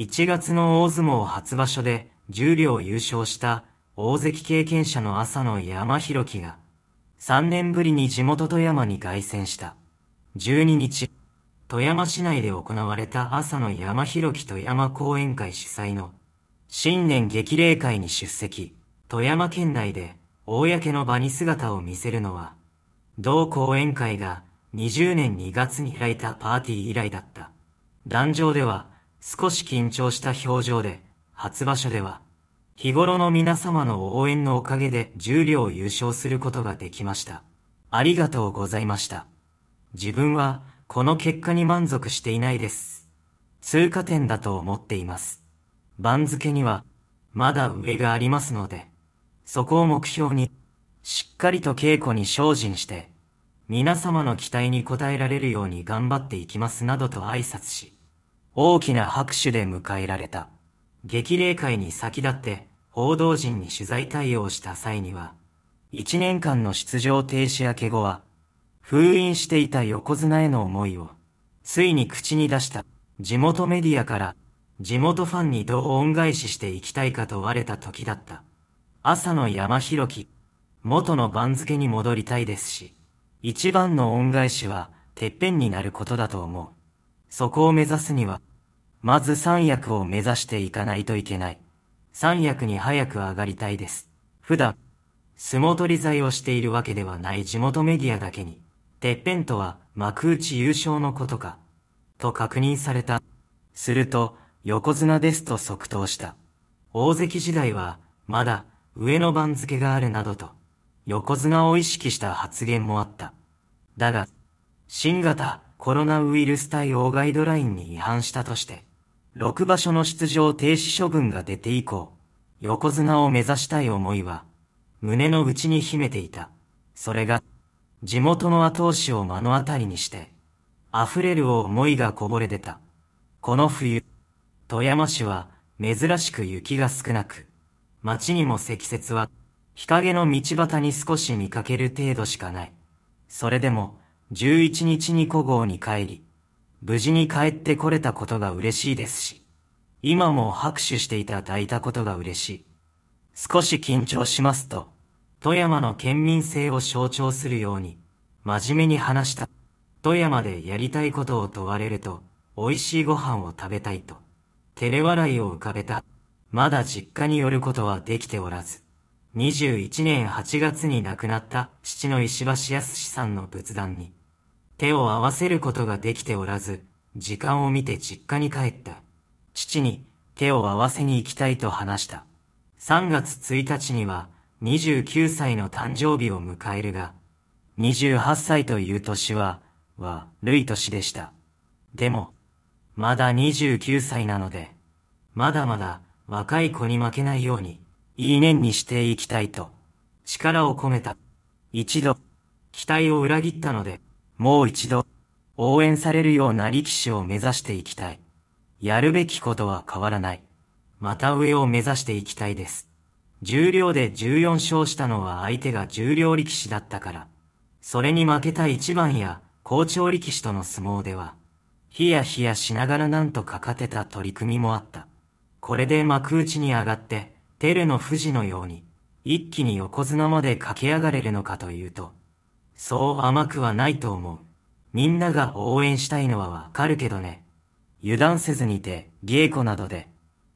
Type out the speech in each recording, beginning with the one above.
1月の大相撲初場所で10両優勝した大関経験者の朝野山広樹が3年ぶりに地元富山に凱旋した12日富山市内で行われた朝野山広樹富山講演会主催の新年激励会に出席富山県内で公の場に姿を見せるのは同講演会が20年2月に開いたパーティー以来だった壇上では少し緊張した表情で、初場所では、日頃の皆様の応援のおかげで重量優勝することができました。ありがとうございました。自分は、この結果に満足していないです。通過点だと思っています。番付には、まだ上がありますので、そこを目標に、しっかりと稽古に精進して、皆様の期待に応えられるように頑張っていきますなどと挨拶し、大きな拍手で迎えられた。激励会に先立って報道陣に取材対応した際には、1年間の出場停止明け後は、封印していた横綱への思いを、ついに口に出した。地元メディアから、地元ファンにどう恩返ししていきたいかと問われた時だった。朝の山広樹、元の番付に戻りたいですし、一番の恩返しは、てっぺんになることだと思う。そこを目指すには、まず三役を目指していかないといけない。三役に早く上がりたいです。普段、相撲取り材をしているわけではない地元メディアだけに、てっぺんとは幕内優勝のことか、と確認された。すると、横綱ですと即答した。大関時代は、まだ、上の番付があるなどと、横綱を意識した発言もあった。だが、新型コロナウイルス対応ガイドラインに違反したとして、6場所の出場停止処分が出て以降、横綱を目指したい思いは、胸の内に秘めていた。それが、地元の後押しを目の当たりにして、溢れる思いがこぼれ出た。この冬、富山市は珍しく雪が少なく、街にも積雪は、日陰の道端に少し見かける程度しかない。それでも、11日に古号に帰り、無事に帰ってこれたことが嬉しいですし、今も拍手していただいたことが嬉しい。少し緊張しますと、富山の県民性を象徴するように、真面目に話した。富山でやりたいことを問われると、美味しいご飯を食べたいと、照れ笑いを浮かべた。まだ実家に寄ることはできておらず、21年8月に亡くなった父の石橋康さんの仏壇に、手を合わせることができておらず、時間を見て実家に帰った。父に手を合わせに行きたいと話した。3月1日には29歳の誕生日を迎えるが、28歳という年は、は、るい年でした。でも、まだ29歳なので、まだまだ若い子に負けないように、いい年にしていきたいと、力を込めた。一度、期待を裏切ったので、もう一度、応援されるような力士を目指していきたい。やるべきことは変わらない。また上を目指していきたいです。重量で14勝したのは相手が重量力士だったから。それに負けた一番や、校長力士との相撲では、ヒヤヒヤしながらなんとか勝てた取り組みもあった。これで幕内に上がって、テレの富士のように、一気に横綱まで駆け上がれるのかというと、そう甘くはないと思う。みんなが応援したいのはわかるけどね。油断せずにて、稽古などで、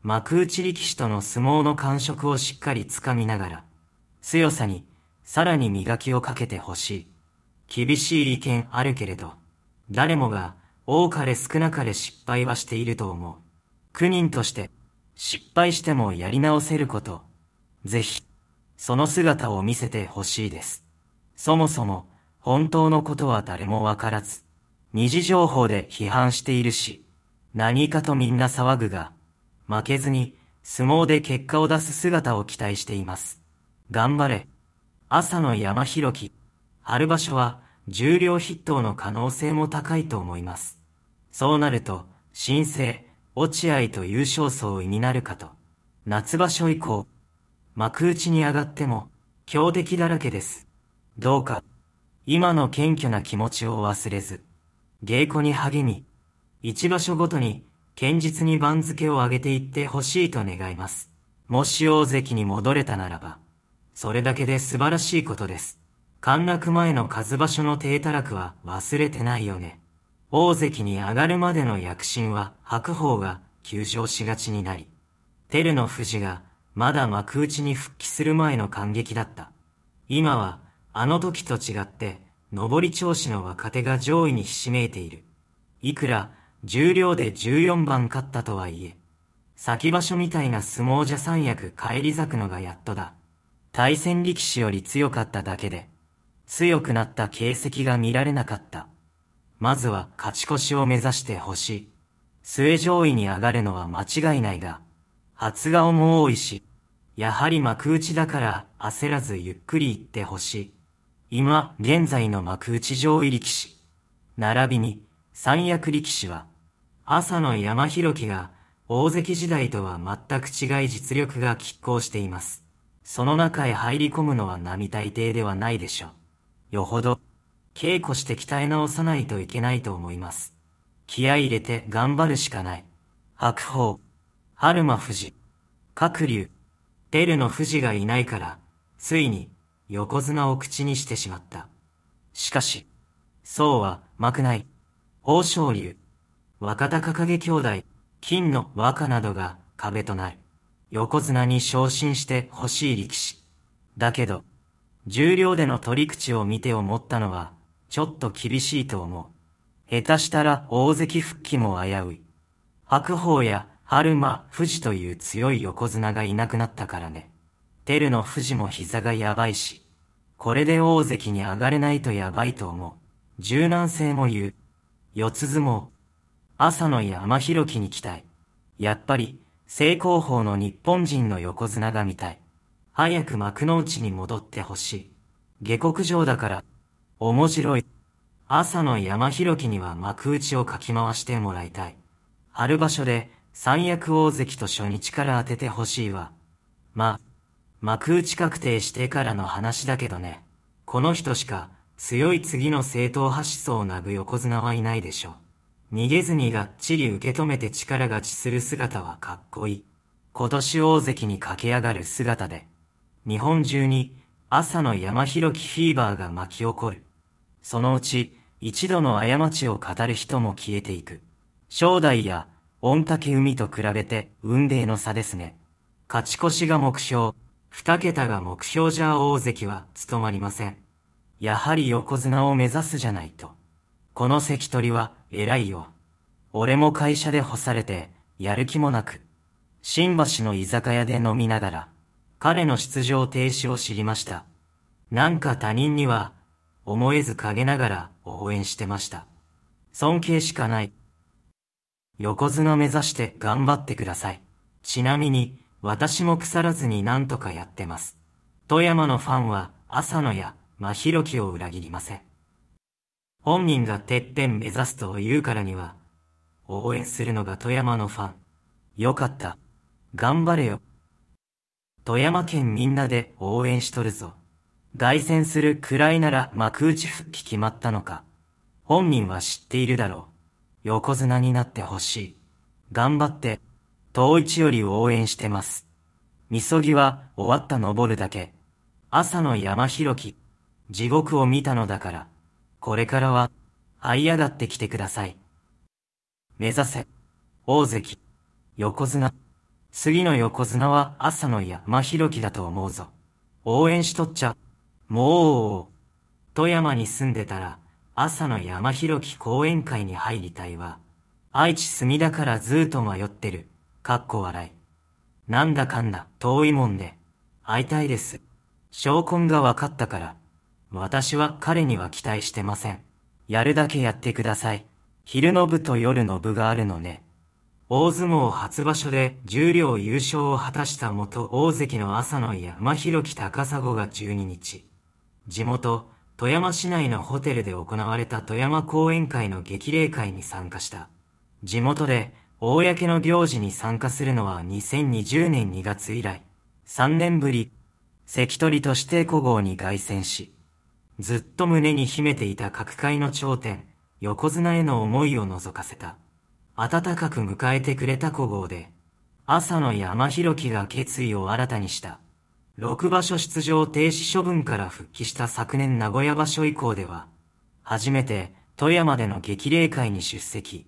幕内力士との相撲の感触をしっかりつかみながら、強さに、さらに磨きをかけてほしい。厳しい利権あるけれど、誰もが、多かれ少なかれ失敗はしていると思う。苦人として、失敗してもやり直せること、ぜひ、その姿を見せてほしいです。そもそも、本当のことは誰もわからず、二次情報で批判しているし、何かとみんな騒ぐが、負けずに相撲で結果を出す姿を期待しています。頑張れ。朝の山広樹。春場所は重量筆頭の可能性も高いと思います。そうなると、新生、落合と優勝争いになるかと。夏場所以降、幕内に上がっても、強敵だらけです。どうか。今の謙虚な気持ちを忘れず、稽古に励み、一場所ごとに、堅実に番付を上げていってほしいと願います。もし大関に戻れたならば、それだけで素晴らしいことです。陥落前の数場所の低たらくは忘れてないよね。大関に上がるまでの躍進は白鵬が休場しがちになり、照の富士がまだ幕内に復帰する前の感激だった。今はあの時と違って、上り調子の若手が上位にひしめいている。いくら、重量で14番勝ったとはいえ、先場所みたいな相撲じゃ三役返り咲くのがやっとだ。対戦力士より強かっただけで、強くなった形跡が見られなかった。まずは勝ち越しを目指してほしい。末上位に上がるのは間違いないが、発顔も多いし、やはり幕内だから焦らずゆっくり行ってほしい。今、現在の幕内上位力士、並びに三役力士は、朝の山広樹が大関時代とは全く違い実力が拮抗しています。その中へ入り込むのは並大抵ではないでしょう。よほど、稽古して鍛え直さないといけないと思います。気合入れて頑張るしかない。白鵬、春馬富士、各竜、照の富士がいないから、ついに、横綱を口にしてしまった。しかし、そうは、幕くない。宝生流、若隆景兄弟、金の和歌などが壁となる。横綱に昇進して欲しい力士。だけど、重量での取り口を見て思ったのは、ちょっと厳しいと思う。下手したら大関復帰も危うい。白鵬や春馬、富士という強い横綱がいなくなったからね。テルの富士も膝がやばいし、これで大関に上がれないとやばいと思う。柔軟性も言う。四つ相撲。朝の山広きに期待。やっぱり、成功法の日本人の横綱が見たい。早く幕の内に戻ってほしい。下国上だから、面白い。朝の山広きには幕内をかき回してもらいたい。春場所で三役大関と初日から当ててほしいわ。まあ、幕内確定してからの話だけどね、この人しか強い次の正統派思想を殴ぐ横綱はいないでしょ。う。逃げずにがっちり受け止めて力勝ちする姿はかっこいい。今年大関に駆け上がる姿で、日本中に朝の山広きフィーバーが巻き起こる。そのうち一度の過ちを語る人も消えていく。正代や御嶽海と比べて運命の差ですね。勝ち越しが目標。二桁が目標じゃ大関は務まりません。やはり横綱を目指すじゃないと。この関取は偉いよ。俺も会社で干されて、やる気もなく。新橋の居酒屋で飲みながら、彼の出場停止を知りました。なんか他人には、思えず陰ながら応援してました。尊敬しかない。横綱目指して頑張ってください。ちなみに、私も腐らずに何とかやってます。富山のファンは、朝野や、真広樹を裏切りません。本人がてっぺん目指すと言うからには、応援するのが富山のファン。よかった。頑張れよ。富山県みんなで応援しとるぞ。凱旋するくらいなら幕内復帰決まったのか。本人は知っているだろう。横綱になってほしい。頑張って。遠一より応援してます。みそぎは終わった登るだけ。朝の山広き。地獄を見たのだから。これからは、這い上がってきてください。目指せ。大関。横綱。次の横綱は朝の山広きだと思うぞ。応援しとっちゃ。もう、富山に住んでたら、朝の山広き講演会に入りたいわ。愛知住みだからずーと迷ってる。かっこ笑い。なんだかんだ、遠いもんで、会いたいです。証拠が分かったから、私は彼には期待してません。やるだけやってください。昼の部と夜の部があるのね。大相撲初場所で十両優勝を果たした元大関の朝の山広木高砂が12日、地元、富山市内のホテルで行われた富山講演会の激励会に参加した。地元で、公の行事に参加するのは2020年2月以来、3年ぶり、関取として古豪に凱旋し、ずっと胸に秘めていた各界の頂点、横綱への思いを覗かせた。暖かく迎えてくれた古豪で、朝の山広樹が決意を新たにした。6場所出場停止処分から復帰した昨年名古屋場所以降では、初めて富山での激励会に出席。